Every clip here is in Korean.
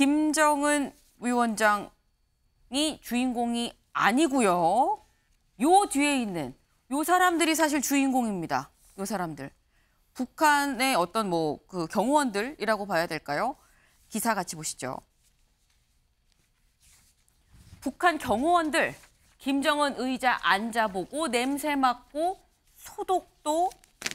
김정은 위원장이 주인공이 아니고요. 요 뒤에 있는 요 사람들이 사실 주인공입니다. 요 사람들. 북한의 어떤 뭐 그 경호원들이라고 봐야 될까요? 기사 같이 보시죠. 북한 경호원들 김정은 의자 앉아보고 냄새 맡고 소독도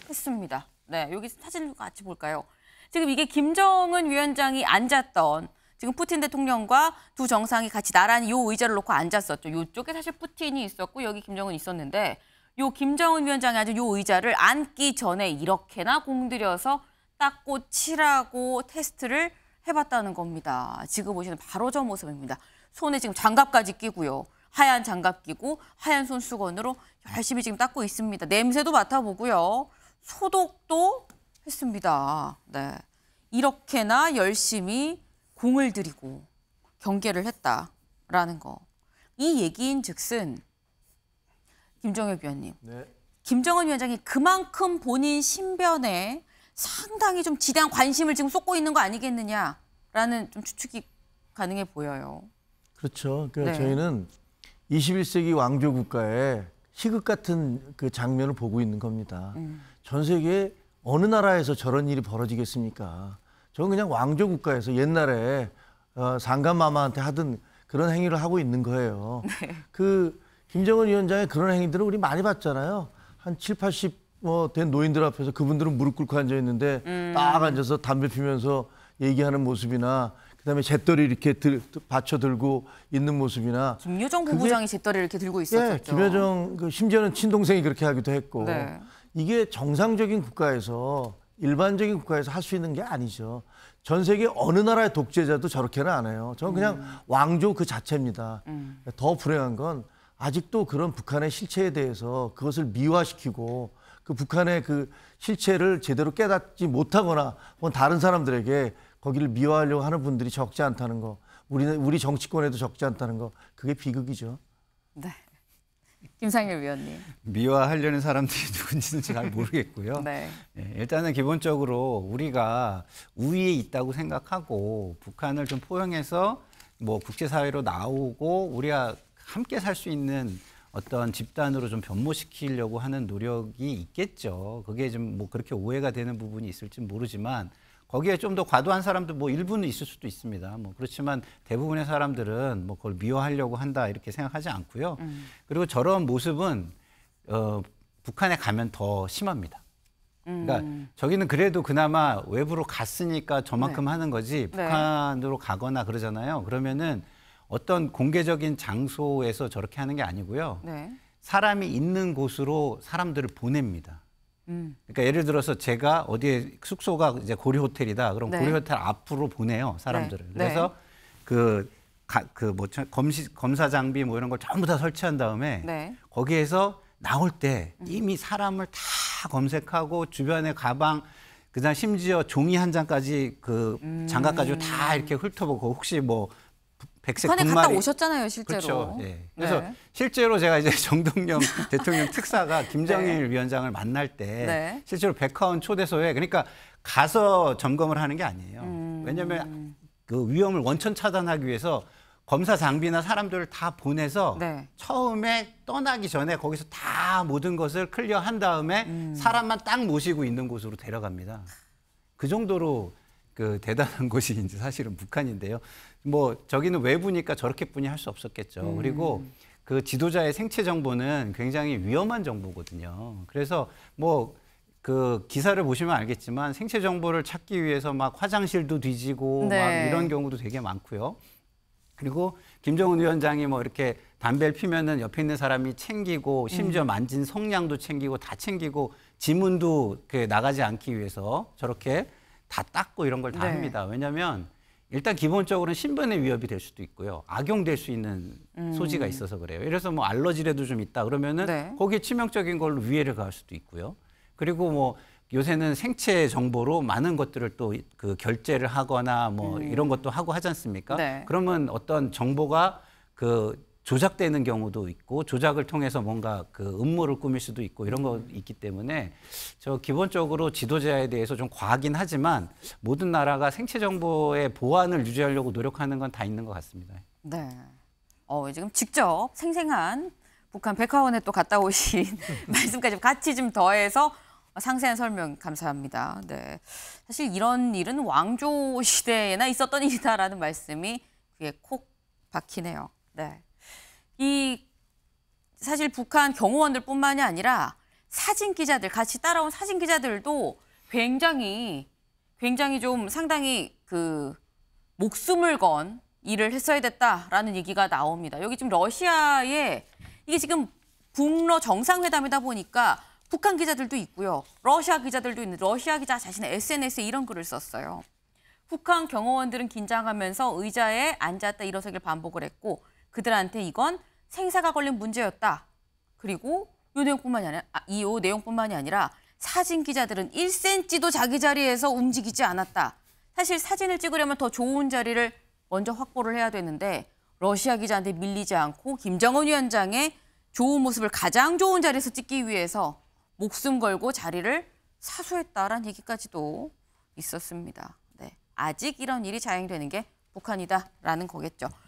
했습니다. 네, 여기 사진 같이 볼까요? 지금 이게 김정은 위원장이 앉았던 지금 푸틴 대통령과 두 정상이 같이 나란히 요 의자를 놓고 앉았었죠. 요쪽에 사실 푸틴이 있었고 여기 김정은 있었는데 요 김정은 위원장이 아주 요 의자를 앉기 전에 이렇게나 공들여서 닦고 칠하고 테스트를 해봤다는 겁니다. 지금 보시는 바로 저 모습입니다. 손에 지금 장갑까지 끼고요. 하얀 장갑 끼고 하얀 손수건으로 열심히 지금 닦고 있습니다. 냄새도 맡아보고요. 소독도 했습니다. 네. 이렇게나 열심히 공을 들이고 경계를 했다라는 거. 이 얘기인 즉슨 김정혁 위원님. 네. 김정은 위원장이 그만큼 본인 신변에 상당히 좀 지대한 관심을 지금 쏟고 있는 거 아니겠느냐라는 좀 추측이 가능해 보여요. 그렇죠. 그러니까 네. 저희는 21세기 왕조 국가의 시극 같은 그 장면을 보고 있는 겁니다. 음. 전 세계 어느 나라에서 저런 일이 벌어지겠습니까? 저는 그냥 왕조 국가에서 옛날에 어, 상감마마한테 하던 그런 행위를 하고 있는 거예요. 네. 그 김정은 위원장의 그런 행위들을 우리 많이 봤잖아요. 한 7, 80 뭐 된 노인들 앞에서 그분들은 무릎 꿇고 앉아 있는데 음. 딱 앉아서 담배 피면서 얘기하는 모습이나 그다음에 잿더리 이렇게 들, 받쳐 들고 있는 모습이나 김여정 부부장이 잿더리 이렇게 들고 있었죠. 예, 김여정 그 심지어는 친동생이 그렇게 하기도 했고 네. 이게 정상적인 국가에서 일반적인 국가에서 할 수 있는 게 아니죠. 전 세계 어느 나라의 독재자도 저렇게는 안 해요. 저는 그냥 음. 왕조 그 자체입니다. 음. 더 불행한 건 아직도 그런 북한의 실체에 대해서 그것을 미화시키고 그 북한의 그 실체를 제대로 깨닫지 못하거나 혹은 다른 사람들에게 거기를 미화하려고 하는 분들이 적지 않다는 거. 우리 우리 정치권에도 적지 않다는 거. 그게 비극이죠. 네. 김상일 위원님. 미화하려는 사람들이 누군지는 잘 모르겠고요. 네. 예, 일단은 기본적으로 우리가 우위에 있다고 생각하고 북한을 좀 포용해서 뭐 국제사회로 나오고 우리가 함께 살 수 있는 어떤 집단으로 좀 변모시키려고 하는 노력이 있겠죠. 그게 좀 뭐 그렇게 오해가 되는 부분이 있을지 모르지만 거기에 좀 더 과도한 사람도 뭐 일부는 있을 수도 있습니다. 뭐 그렇지만 대부분의 사람들은 뭐 그걸 미워하려고 한다 이렇게 생각하지 않고요. 음. 그리고 저런 모습은 어, 북한에 가면 더 심합니다. 그러니까 음. 저기는 그래도 그나마 외부로 갔으니까 저만큼 네. 하는 거지 네. 북한으로 네. 가거나 그러잖아요. 그러면은 어떤 공개적인 장소에서 저렇게 하는 게 아니고요. 네. 사람이 있는 곳으로 사람들을 보냅니다. 음. 그러니까 예를 들어서 제가 어디에 숙소가 이제 고려 호텔이다. 그럼 네. 고려 호텔 앞으로 보내요 사람들을. 네. 그래서 네. 그, 그 뭐, 검시, 검사 장비 뭐 이런 걸 전부 다 설치한 다음에 네. 거기에서 나올 때 음. 이미 사람을 다 검색하고 주변에 가방 그다음 심지어 종이 한 장까지 그 음. 장갑 까지다 이렇게 훑어보고 혹시 뭐 백색 북마리. 갔다 오셨잖아요, 실제로. 그렇죠. 예. 네. 그래서 네. 실제로 제가 이제 정동영 대통령 특사가 김정일 네. 위원장을 만날 때 네. 실제로 백화원 초대소에 그러니까 가서 점검을 하는 게 아니에요. 음... 왜냐하면 그 위험을 원천 차단하기 위해서 검사 장비나 사람들을 다 보내서 네. 처음에 떠나기 전에 거기서 다 모든 것을 클리어한 다음에 음. 사람만 딱 모시고 있는 곳으로 데려갑니다. 그 정도로 그 대단한 곳이 이제 사실은 북한인데요. 뭐 저기는 외부니까 저렇게뿐이 할 수 없었겠죠. 음. 그리고 그 지도자의 생체 정보는 굉장히 위험한 정보거든요. 그래서 뭐 그 기사를 보시면 알겠지만 생체 정보를 찾기 위해서 막 화장실도 뒤지고 네. 막 이런 경우도 되게 많고요. 그리고 김정은 위원장이 뭐 이렇게 담배를 피면은 옆에 있는 사람이 챙기고 심지어 음. 만진 성냥도 챙기고 다 챙기고 지문도 그 나가지 않기 위해서 저렇게 다 닦고 이런 걸다 네. 합니다. 왜냐하면 일단 기본적으로는 신변의 위협이 될 수도 있고요. 악용될 수 있는 음. 소지가 있어서 그래요. 그래서 뭐 알러지라도 좀 있다 그러면은 네. 거기에 치명적인 걸로 위해를 가할 수도 있고요. 그리고 뭐 요새는 생체 정보로 많은 것들을 또 그 결제를 하거나 뭐 음. 이런 것도 하고 하지 않습니까? 네. 그러면 어떤 정보가 그 조작되는 경우도 있고 조작을 통해서 뭔가 그 음모를 꾸밀 수도 있고 이런 거 있기 때문에 저 기본적으로 지도자에 대해서 좀 과하긴 하지만 모든 나라가 생체 정보의 보안을 유지하려고 노력하는 건 다 있는 것 같습니다. 네. 어, 지금 직접 생생한 북한 백화원에 또 갔다 오신 말씀까지 같이 좀 더해서 상세한 설명 감사합니다. 네. 사실 이런 일은 왕조 시대에나 있었던 일이다라는 말씀이 귀에 콕 박히네요. 네. 이 사실 북한 경호원들뿐만이 아니라 사진 기자들 같이 따라온 사진 기자들도 굉장히 굉장히 좀 상당히 그 목숨을 건 일을 했어야 됐다라는 얘기가 나옵니다. 여기 지금 러시아에 이게 지금 북러 정상회담이다 보니까 북한 기자들도 있고요. 러시아 기자들도 있는 러시아 기자 자신의 SNS에 이런 글을 썼어요. 북한 경호원들은 긴장하면서 의자에 앉았다 일어서길 반복을 했고 그들한테 이건 생사가 걸린 문제였다. 그리고 이 내용뿐만이 아니라 아, 이 내용뿐만이 아니라 사진 기자들은 1cm도 자기 자리에서 움직이지 않았다. 사실 사진을 찍으려면 더 좋은 자리를 먼저 확보를 해야 되는데 러시아 기자한테 밀리지 않고 김정은 위원장의 좋은 모습을 가장 좋은 자리에서 찍기 위해서 목숨 걸고 자리를 사수했다라는 얘기까지도 있었습니다. 네. 아직 이런 일이 자행되는 게 북한이다라는 거겠죠.